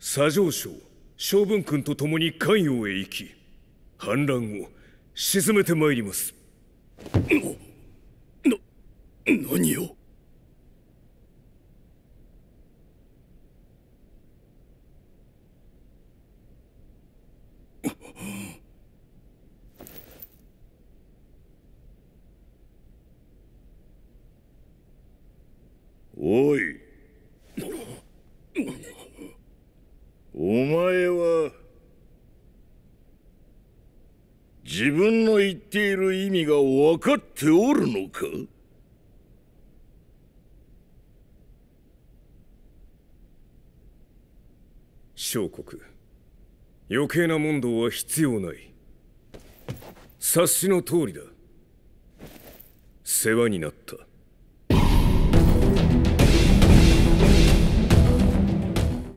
左上将将軍君と共に関陽へ行き反乱を沈めてまいりますな何をおいお前は自分の言っている意味が分かっておるのか小国余計な問答は必要ない察しの通りだ世話になった